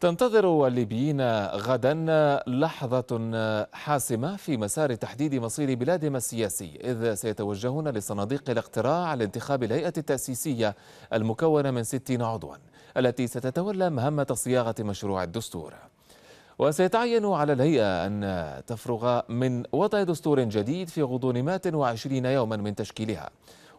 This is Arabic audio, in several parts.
تنتظر الليبيين غدا لحظة حاسمة في مسار تحديد مصير بلادهم السياسي إذ سيتوجهون لصناديق الاقتراع لانتخاب الهيئة التأسيسية المكونة من 60 عضوا التي ستتولى مهمة صياغة مشروع الدستور وسيتعين على الهيئة أن تفرغ من وضع دستور جديد في غضون 120 يوما من تشكيلها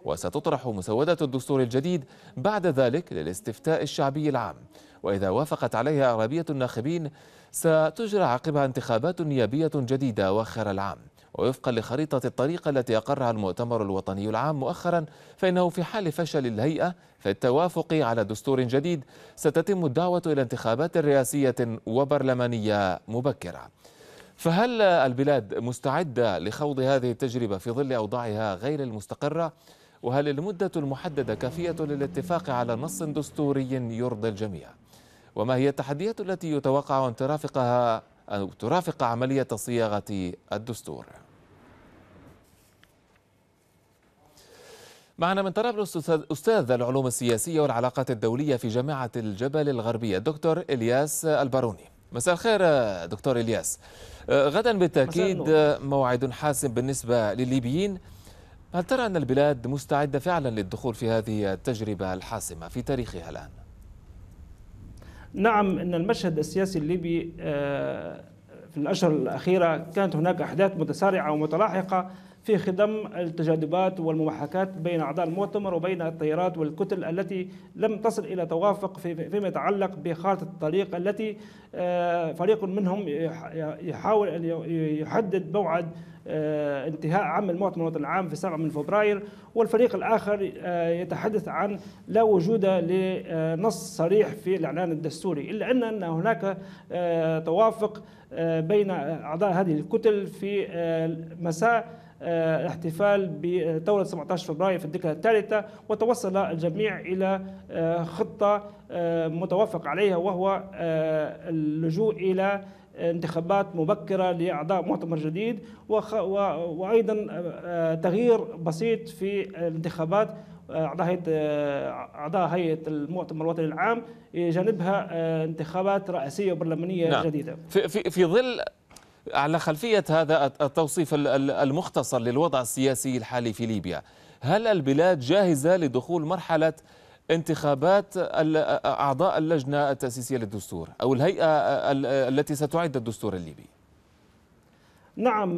وستطرح مسودة الدستور الجديد بعد ذلك للاستفتاء الشعبي العام وإذا وافقت عليها أغلبية الناخبين ستجرى عقبها انتخابات نيابية جديدة وآخر العام ووفقا لخريطة الطريقة التي أقرها المؤتمر الوطني العام مؤخرا فإنه في حال فشل الهيئة في التوافق على دستور جديد ستتم الدعوة إلى انتخابات رئاسية وبرلمانية مبكرة فهل البلاد مستعدة لخوض هذه التجربة في ظل أوضاعها غير المستقرة؟ وهل المدة المحددة كافية للاتفاق على نص دستوري يرضي الجميع وما هي التحديات التي يتوقع أن ترافقها أو ترافق عملية صياغة الدستور معنا من طرابلس أستاذ العلوم السياسية والعلاقات الدولية في جامعة الجبل الغربية الدكتور إلياس الباروني مساء الخير دكتور إلياس آه، غدا بالتأكيد موعد حاسم بالنسبة للليبيين هل ترى أن البلاد مستعدة فعلا للدخول في هذه التجربة الحاسمة في تاريخها الآن؟ نعم أن المشهد السياسي الليبي آه، في الأشهر الأخيرة كانت هناك أحداث متسارعة ومتلاحقة في خضم التجاذبات والمضحكات بين أعضاء المؤتمر وبين التيارات والكتل التي لم تصل إلى توافق فيما يتعلق بخارطة الطريق التي آه، فريق منهم يحاول أن يحدد موعد آه، انتهاء عام المؤتمر العام في 7 من فبراير والفريق الآخر آه، يتحدث عن لا وجود لنص صريح في الإعلان الدستوري إلا أن هناك آه، توافق بين أعضاء هذه الكتل في مساء الاحتفال بثورة 17 فبراير في الذكرى الثالثة وتوصل الجميع إلى خطة متوافق عليها وهو اللجوء إلى انتخابات مبكرة لأعضاء مؤتمر جديد وأيضا آه، آه، تغيير بسيط في الانتخابات آه، أعضاء هيئة أعضاء هيئة المؤتمر الوطني العام جانبها انتخابات رئاسية وبرلمانية نعم. جديدة في, في, في ظل على خلفية هذا التوصيف المختصر للوضع السياسي الحالي في ليبيا هل البلاد جاهزة لدخول مرحلة انتخابات أعضاء اللجنة التأسيسية للدستور أو الهيئة التي ستعد الدستور الليبي نعم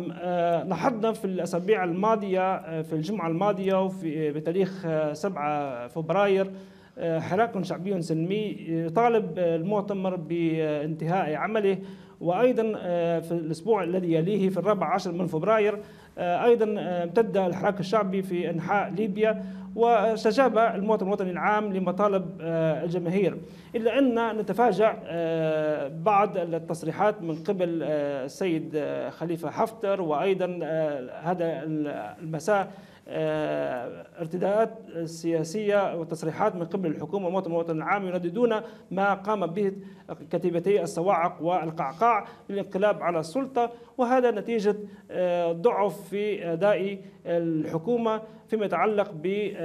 نحضنا في الأسابيع الماضية في الجمعة الماضية وفي بتاريخ 7 فبراير حراك شعبي سلمي طالب المؤتمر بانتهاء عمله وأيضا في الأسبوع الذي يليه في الرابع عشر من فبراير آه، ايضا آه، امتد الحراك الشعبي في انحاء ليبيا واستجاب المواطن الوطني العام لمطالب آه، الجماهير الا ان نتفاجا بعض التصريحات من قبل السيد خليفه حفتر وايضا هذا المساء آه، ارتداءات سياسية وتصريحات من قبل الحكومة والمواطن العام ينددون ما قام به كتيبتي الصواعق والقعقاع للانقلاب على السلطة وهذا نتيجة آه، ضعف في أداء الحكومة فيما يتعلق بإعداد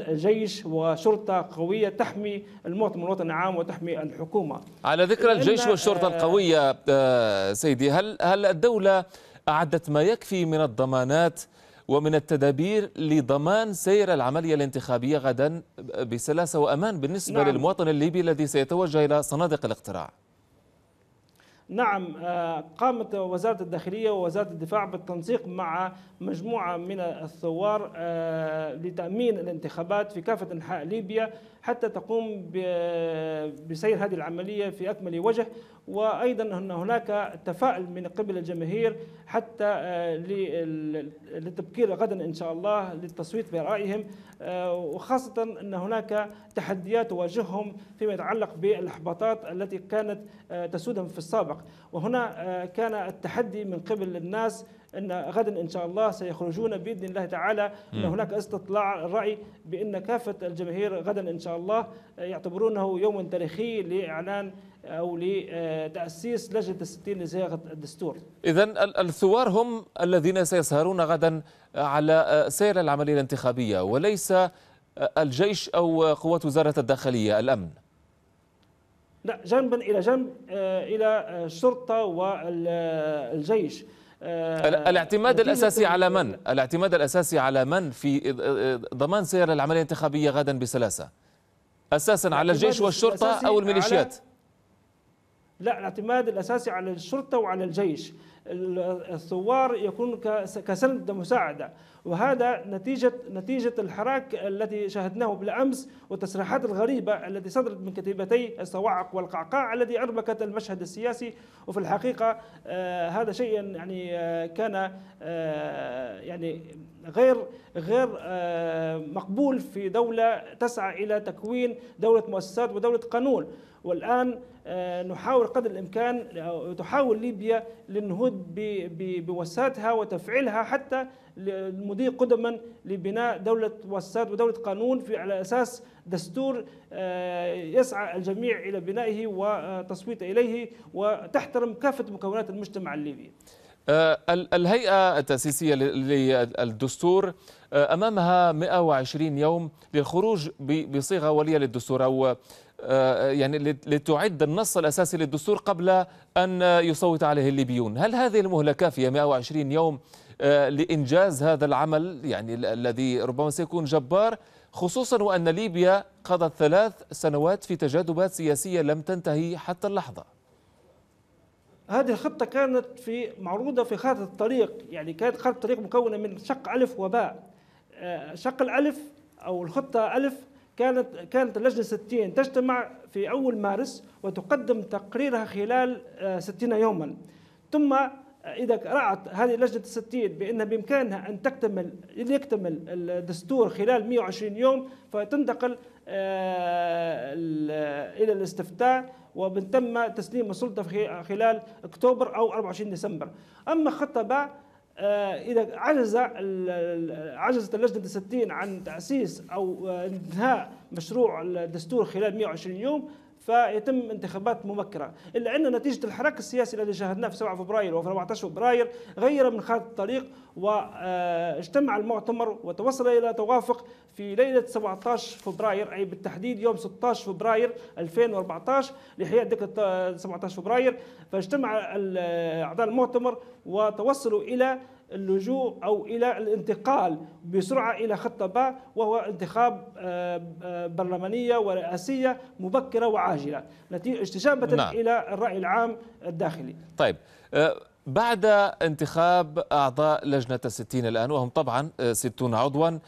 آه، جيش وشرطة قوية تحمي المواطن والوطن العام وتحمي الحكومة على ذكر الجيش والشرطة القوية سيدي هل هل الدولة أعدت ما يكفي من الضمانات ومن التدابير لضمان سير العملية الانتخابية غدا بسلاسة وأمان بالنسبة نعم. للمواطن الليبي الذي سيتوجه إلى صناديق الاقتراع نعم آه، قامت وزارة الداخلية ووزارة الدفاع بالتنسيق مع مجموعة من الثوار آه، لتأمين الانتخابات في كافة أنحاء ليبيا حتى تقوم بسير هذه العملية في أكمل وجه وأيضا أن هناك تفاعل من قبل الجماهير حتى آه، للتبكير غدا إن شاء الله للتصويت برأيهم آه، وخاصة أن هناك تحديات تواجههم فيما يتعلق بالإحباطات التي كانت آه، تسودهم في السابق وهنا كان التحدي من قبل الناس ان غدا ان شاء الله سيخرجون باذن الله تعالى ان هناك استطلاع الراي بان كافه الجماهير غدا ان شاء الله يعتبرونه يوما تاريخي لاعلان او لتاسيس لجنه الستين لصياغه الدستور. اذا الثوار هم الذين سيسهرون غدا على سير العمليه الانتخابيه وليس الجيش او قوات وزاره الداخليه الامن. لا جنبا الى جنب آه، الى الشرطه والجيش. آه، الاعتماد الأساسي على من؟ الاعتماد الأساسي على من في ضمان سير العملية الانتخابية غدا بسلاسة؟ أساسا على الجيش والشرطة أو الميليشيات؟ لا الاعتماد الأساسي على الشرطة وعلى الجيش الثوار يكون كسند مساعدة وهذا نتيجة نتيجة الحراك التي شاهدناه بالأمس والتصريحات الغريبة التي صدرت من كتيبتي الصواعق والقعقاع الذي أربكت المشهد السياسي وفي الحقيقة آه هذا شيء يعني آه كان آه يعني غير غير آه، مقبول في دولة تسعى إلى تكوين دولة مؤسسات ودولة قانون والآن آه، نحاول قدر الإمكان آه، تحاول ليبيا للنهوض بوساتها وتفعيلها حتى المضي قدما لبناء دولة وساد ودولة قانون في على أساس دستور آه، يسعى الجميع إلى بنائه وتصويت إليه وتحترم كافة مكونات المجتمع الليبي الهيئة التأسيسية للدستور أمامها 120 يوم للخروج بصيغة ولية للدستور أو آه، يعني لتعد النص الأساسي للدستور قبل أن يصوت عليه الليبيون هل هذه المهلة كافية 120 يوم آه، لإنجاز هذا العمل يعني الذي ربما سيكون جبار خصوصا وأن ليبيا قضت ثلاث سنوات في تجاذبات سياسية لم تنتهي حتى اللحظة هذه الخطة كانت في معروضة في خارطة الطريق يعني كانت خارطة الطريق مكونة من شق ألف وباء آه، شق الألف أو الخطة ألف كانت كانت اللجنه 60 تجتمع في اول مارس وتقدم تقريرها خلال 60 آه، يوما ثم آه، اذا رأت هذه اللجنه 60 بان بامكانها ان تكتمل ان يكتمل الدستور خلال 120 يوم فتنتقل آه، الى الاستفتاء ومن ثم تسليم السلطه خلال اكتوبر او 24 ديسمبر اما خطبه آه، اذا عجز عجزت اللجنه الستين عن تاسيس او آه، انهاء مشروع الدستور خلال 120 يوم فيتم انتخابات مبكره اللي عندنا نتيجه الحراك السياسي الذي شاهدناه في 7 فبراير وفي 14 فبراير غير من خارطه الطريق واجتمع آه، المؤتمر وتوصل الى توافق في ليله 17 فبراير اي بالتحديد يوم 16 فبراير 2014 لحياه ذكرى 17 فبراير فاجتمع اعضاء المؤتمر وتوصلوا الى اللجوء أو إلى الانتقال بسرعة إلى خطة باء وهو انتخاب آه، آه، برلمانية ورئاسية مبكرة وعاجلة استجابة نعم. إلى الرأي العام الداخلي طيب آه، بعد انتخاب أعضاء لجنة الستين الآن وهم طبعا ستون عضوا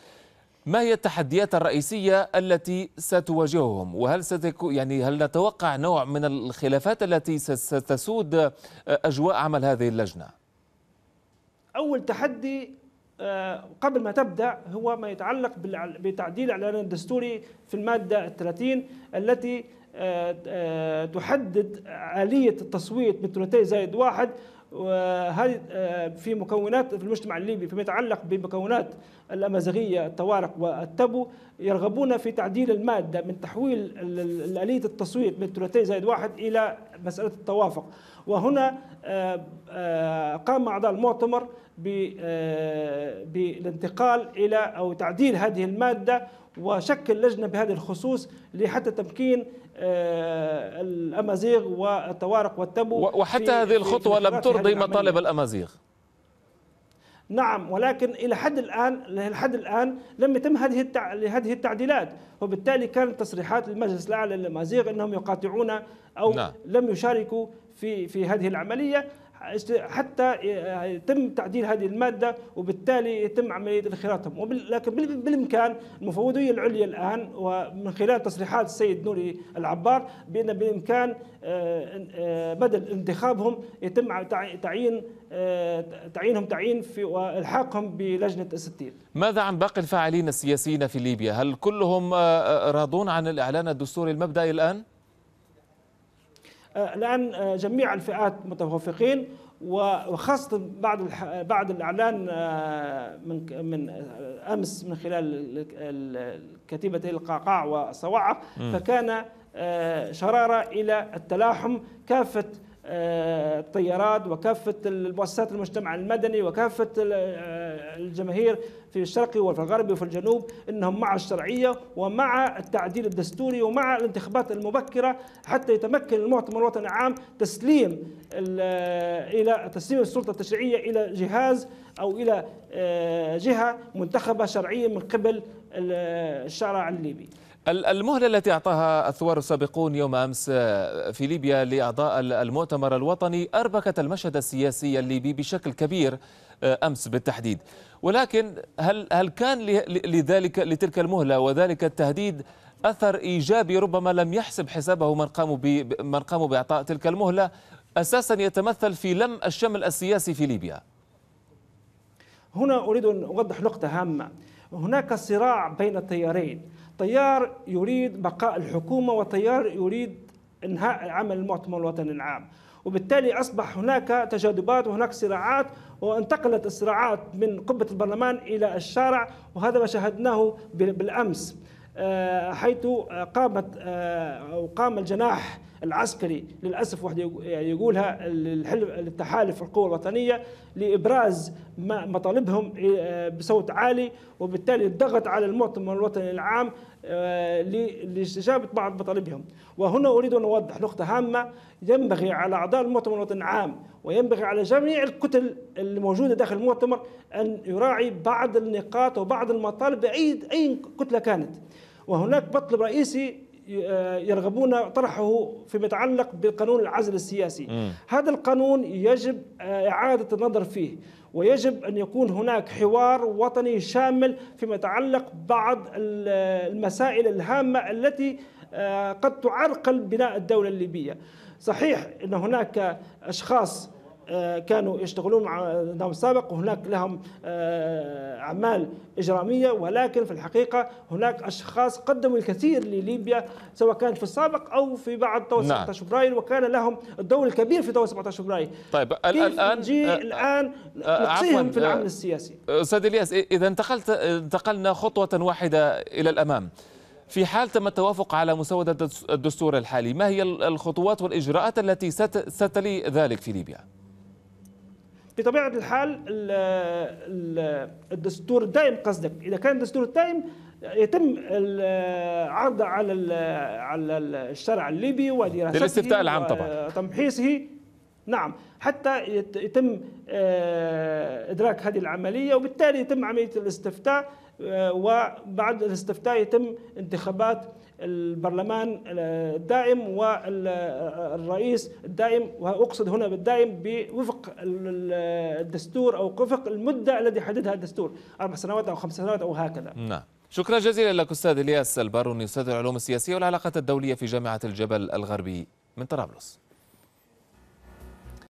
ما هي التحديات الرئيسية التي ستواجههم وهل ستكون يعني هل نتوقع نوع من الخلافات التي ستسود أجواء عمل هذه اللجنة؟ اول تحدي آه، قبل ما تبدا هو ما يتعلق بتعديل الاعلان الدستوري في الماده 30 التي آه، آه، تحدد آلية التصويت بالثلاثي زائد واحد وهذه في مكونات في المجتمع الليبي فيما يتعلق بمكونات الأمازيغية الطوارق والتبو يرغبون في تعديل المادة من تحويل آلية التصويت من ثلاثين زائد واحد إلى مسألة التوافق وهنا آه، آه، قام أعضاء المؤتمر آه، بالانتقال إلى أو تعديل هذه المادة وشكل لجنة بهذا الخصوص لحتى تمكين الأمازيغ والطوارق والتبو وحتى هذه الخطوة لم ترضي مطالب الأمازيغ نعم ولكن الى حد الان لحد الان لم يتم هذه التع... هذه التعديلات وبالتالي كانت تصريحات المجلس الاعلى للمازيغ انهم يقاطعون او نعم. لم يشاركوا في في هذه العمليه حتى يتم تعديل هذه المادة وبالتالي يتم عملية انخراطهم لكن بالإمكان المفوضية العليا الآن ومن خلال تصريحات السيد نوري العبار بأن بالإمكان آه، آه، بدل انتخابهم يتم تعيين آه، تعيينهم تعيين في والحاقهم بلجنه الستين. ماذا عن باقي الفاعلين السياسيين في ليبيا؟ هل كلهم آه، آه، راضون عن الاعلان الدستوري المبدئي الان؟ الان جميع الفئات متوافقين وخاصة بعد بعد الإعلان من من أمس من خلال كتيبتي القعقاع والصواعق فكان شرارة إلى التلاحم كافة التيارات وكافة المؤسسات المجتمع المدني وكافة آه، الجماهير في الشرق وفي الغرب وفي الجنوب انهم مع الشرعيه ومع التعديل الدستوري ومع الانتخابات المبكره حتى يتمكن المؤتمر الوطني العام تسليم آه، الى تسليم السلطه التشريعيه الى جهاز او الى آه، جهه منتخبه شرعيا من قبل الشرع الليبي المهلة التي أعطاها الثوار السابقون يوم أمس في ليبيا لأعضاء المؤتمر الوطني أربكت المشهد السياسي الليبي بشكل كبير آه، أمس بالتحديد ولكن هل, هل كان لذلك لتلك المهلة وذلك التهديد أثر إيجابي ربما لم يحسب حسابه من قاموا من قاموا بإعطاء تلك المهلة أساسا يتمثل في لم الشمل السياسي في ليبيا هنا أريد أن أوضح نقطة هامة هناك صراع بين تيارين تيار يريد بقاء الحكومة وتيار يريد إنهاء عمل المؤتمر الوطني العام وبالتالي أصبح هناك تجاذبات وهناك صراعات وانتقلت الصراعات من قبة البرلمان إلى الشارع وهذا ما شاهدناه بالأمس آه، حيث قامت آه، أو قام الجناح العسكري للأسف واحد يعني يقولها للتحالف القوى الوطنية لإبراز مطالبهم آه، بصوت عالي وبالتالي الضغط على المؤتمر الوطني العام لاستجابة بعض مطالبهم وهنا أريد أن أوضح نقطة هامة ينبغي على أعضاء المؤتمر الوطني العام وينبغي على جميع الكتل الموجودة داخل المؤتمر أن يراعي بعض النقاط وبعض المطالب بأي أي كتلة كانت وهناك مطلب رئيسي آه، يرغبون طرحه فيما يتعلق بقانون العزل السياسي م. هذا القانون يجب آه، إعادة النظر فيه ويجب أن يكون هناك حوار وطني شامل فيما يتعلق بعض المسائل الهامة التي آه، قد تعرقل بناء الدولة الليبية صحيح أن هناك أشخاص آه، كانوا يشتغلون مع النظام السابق وهناك لهم آه، أعمال إجرامية ولكن في الحقيقة هناك أشخاص قدموا الكثير لليبيا سواء كانت في السابق أو في بعد ثوره 17 نعم. فبراير وكان لهم الدور الكبير في ثوره 17 فبراير طيب الآن نجي آه، الآن نقصيهم في العمل السياسي أستاذ إلياس إذا انتقلت انتقلنا خطوة واحدة إلى الأمام في حال تم التوافق على مسودة الدستور الحالي ما هي الخطوات والإجراءات التي ستلي ذلك في ليبيا؟ بطبيعه الحال الدستور الدائم قصدك اذا كان الدستور الدائم يتم عرضه على على الشرع الليبي ودراسته للاستفتاء العام طبعا تمحيصه نعم حتى يتم آه، إدراك هذه العملية وبالتالي يتم عملية الاستفتاء آه، وبعد الاستفتاء يتم انتخابات البرلمان الدائم والرئيس الدائم واقصد هنا بالدائم بوفق الدستور او وفق المده الذي حددها الدستور اربع سنوات او خمس سنوات او هكذا. نعم. شكرا جزيلا لك استاذ الياس الباروني استاذ العلوم السياسيه والعلاقات الدوليه في جامعه الجبل الغربي من طرابلس.